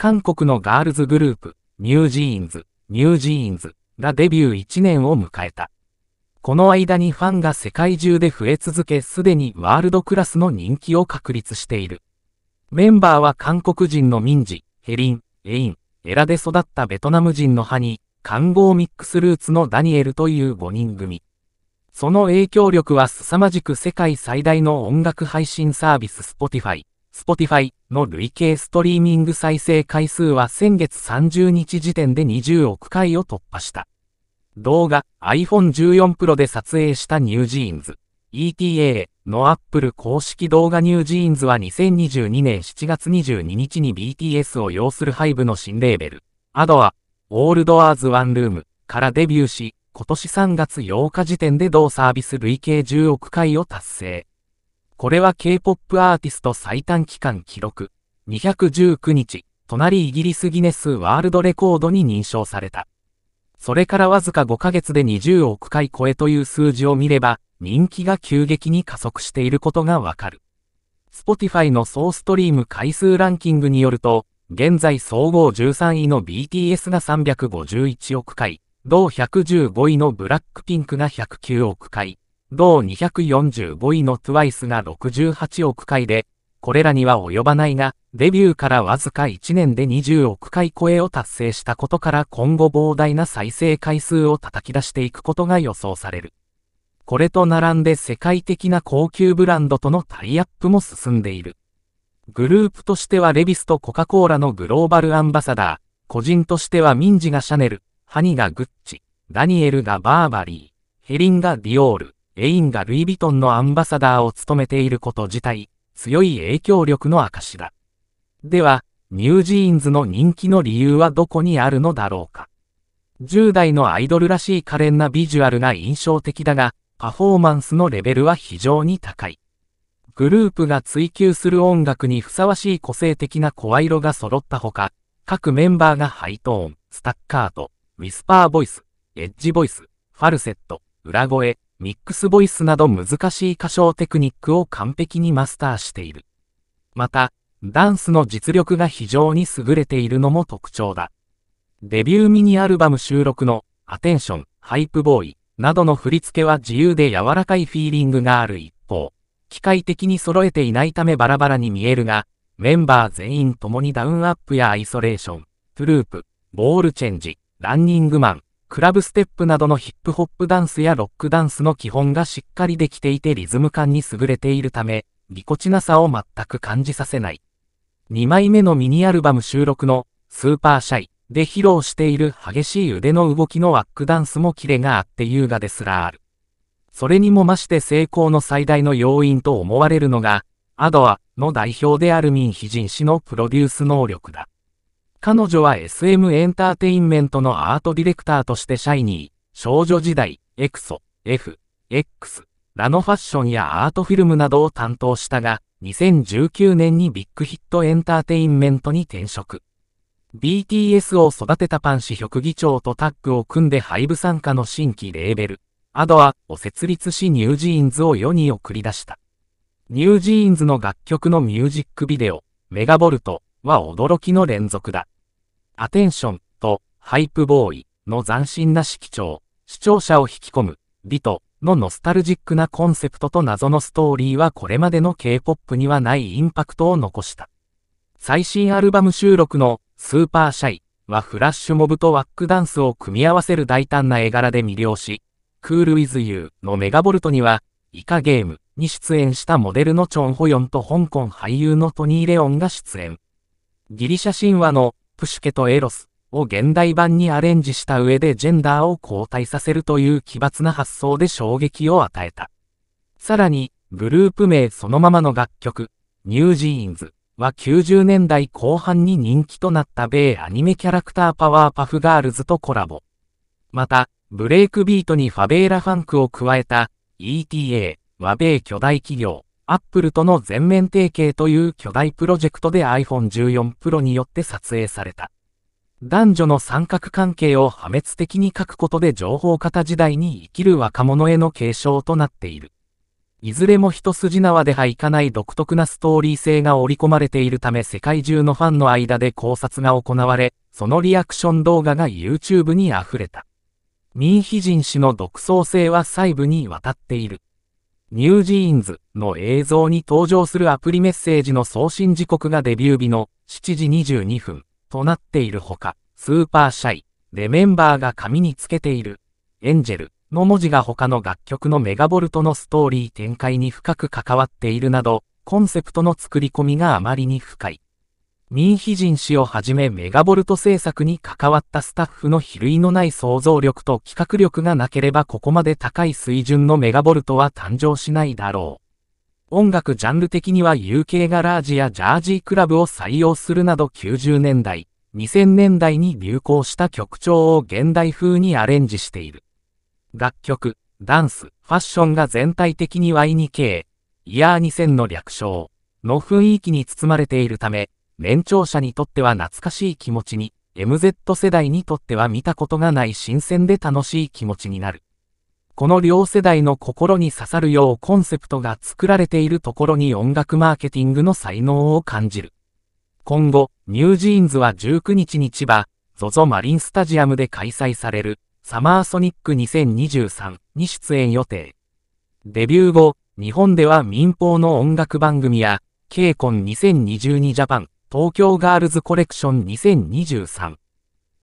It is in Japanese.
韓国のガールズグループ、ニュージーンズ、ニュージーンズがデビュー1年を迎えた。この間にファンが世界中で増え続け、すでにワールドクラスの人気を確立している。メンバーは韓国人の民事、ヘリン、エイン、エラで育ったベトナム人のハニー、韓合ミックスルーツのダニエルという5人組。その影響力は凄まじく世界最大の音楽配信サービス Spotify、Spotify の累計ストリーミング再生回数は先月30日時点で20億回を突破した。動画 iPhone14 Pro で撮影したニュージーンズ ETA の Apple 公式動画ニュージーンズは2022年7月22日に BTS を要するハイブの新レーベル ADO はオールドアーズワンルームからデビューし今年3月8日時点で同サービス累計10億回を達成。これは K-POP アーティスト最短期間記録。219日、隣イギリスギネスワールドレコードに認証された。それからわずか5ヶ月で20億回超えという数字を見れば、人気が急激に加速していることがわかる。Spotify の総ストリーム回数ランキングによると、現在総合13位の BTS が351億回、同115位のブラックピンクが109億回、同245位の TWICE が68億回で、これらには及ばないが、デビューからわずか1年で20億回超えを達成したことから今後膨大な再生回数を叩き出していくことが予想される。これと並んで世界的な高級ブランドとのタイアップも進んでいる。グループとしてはレビスとコカ・コーラのグローバルアンバサダー、個人としてはミンジがシャネル、ハニがグッチ、ダニエルがバーバリー、ヘリンがディオール、エインがルイ・ヴィトンのアンバサダーを務めていること自体、強い影響力の証だ。では、ニュージーンズの人気の理由はどこにあるのだろうか。10代のアイドルらしい可憐なビジュアルが印象的だが、パフォーマンスのレベルは非常に高い。グループが追求する音楽にふさわしい個性的な声色が揃ったほか、各メンバーがハイトーン、スタッカート、ウィスパーボイス、エッジボイス、ファルセット、裏声、ミックスボイスなど難しい歌唱テクニックを完璧にマスターしている。また、ダンスの実力が非常に優れているのも特徴だ。デビューミニアルバム収録のアテンション、ハイプボーイなどの振り付けは自由で柔らかいフィーリングがある一方、機械的に揃えていないためバラバラに見えるが、メンバー全員共にダウンアップやアイソレーション、トゥループ、ボールチェンジ、ランニングマン、クラブステップなどのヒップホップダンスやロックダンスの基本がしっかりできていてリズム感に優れているため、ぎこちなさを全く感じさせない。2枚目のミニアルバム収録の、スーパーシャイで披露している激しい腕の動きのワックダンスもキレがあって優雅ですらある。それにもまして成功の最大の要因と思われるのが、アドアの代表であるミンヒジン氏のプロデュース能力だ。彼女は SM エンターテインメントのアートディレクターとしてシャイニー、少女時代、エクソ、F、X、ラノファッションやアートフィルムなどを担当したが、2019年にビッグヒットエンターテインメントに転職。BTS を育てたパン氏局議長とタッグを組んでハイブ参加の新規レーベル、アドアを設立しニュージーンズを世に送り出した。ニュージーンズの楽曲のミュージックビデオ、メガボルト、は驚きの連続だ。アテンションとハイプボーイの斬新な色調、視聴者を引き込む、リトのノスタルジックなコンセプトと謎のストーリーはこれまでの K-POP にはないインパクトを残した。最新アルバム収録のスーパーシャイはフラッシュモブとワックダンスを組み合わせる大胆な絵柄で魅了し、クールウィズユーのメガボルトには、イカゲームに出演したモデルのチョンホヨンと香港俳優のトニー・レオンが出演。ギリシャ神話のプシュケとエロスを現代版にアレンジした上でジェンダーを交代させるという奇抜な発想で衝撃を与えた。さらに、グループ名そのままの楽曲、ニュージーンズは90年代後半に人気となった米アニメキャラクターパワーパフガールズとコラボ。また、ブレイクビートにファベーラファンクを加えた ETA は米巨大企業アップルとの全面提携という巨大プロジェクトで iPhone14 Pro によって撮影された。男女の三角関係を破滅的に書くことで情報型時代に生きる若者への継承となっている。いずれも一筋縄ではいかない独特なストーリー性が織り込まれているため世界中のファンの間で考察が行われ、そのリアクション動画が YouTube に溢れた。ミンヒジン氏の独創性は細部にわたっている。ニュージーンズの映像に登場するアプリメッセージの送信時刻がデビュー日の7時22分となっているほか、スーパーシャイでメンバーが紙につけているエンジェルの文字が他の楽曲のメガボルトのストーリー展開に深く関わっているなど、コンセプトの作り込みがあまりに深い。ミンヒジン氏をはじめメガボルト政策に関わったスタッフの比類のない想像力と企画力がなければここまで高い水準のメガボルトは誕生しないだろう。音楽ジャンル的には UK ガラージやジャージークラブを採用するなど90年代、2000年代に流行した曲調を現代風にアレンジしている。楽曲、ダンス、ファッションが全体的に Y2K、イヤー2000の略称の雰囲気に包まれているため、年長者にとっては懐かしい気持ちに、MZ 世代にとっては見たことがない新鮮で楽しい気持ちになる。この両世代の心に刺さるようコンセプトが作られているところに音楽マーケティングの才能を感じる。今後、ニュージーンズは19日に千葉、ZOZO マリンスタジアムで開催されるサマーソニック2023に出演予定。デビュー後、日本では民放の音楽番組や、ケ c コン2022ジャパン、東京ガールズコレクション2023